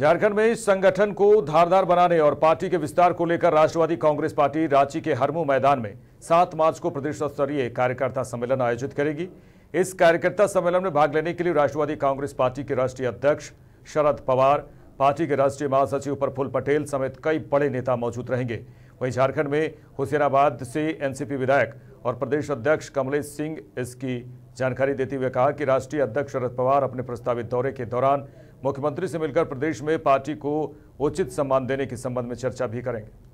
झारखंड में इस संगठन को धारदार बनाने और पार्टी के विस्तार को लेकर राष्ट्रवादी कांग्रेस पार्टी रांची के हरमू मैदान में सात मार्च को प्रदेश स्तरीय कार्यकर्ता सम्मेलन आयोजित करेगी इस कार्यकर्ता सम्मेलन में भाग लेने के लिए राष्ट्रवादी कांग्रेस पार्टी के राष्ट्रीय अध्यक्ष शरद पवार पार्टी के राष्ट्रीय महासचिव प्रफुल पटेल समेत कई बड़े नेता मौजूद रहेंगे वहीं झारखंड में हुसैनाबाद से एनसीपी विधायक और प्रदेश अध्यक्ष कमलेश सिंह इसकी जानकारी देते हुए कहा कि राष्ट्रीय अध्यक्ष शरद पवार अपने प्रस्तावित दौरे के दौरान मुख्यमंत्री से मिलकर प्रदेश में पार्टी को उचित सम्मान देने के संबंध में चर्चा भी करेंगे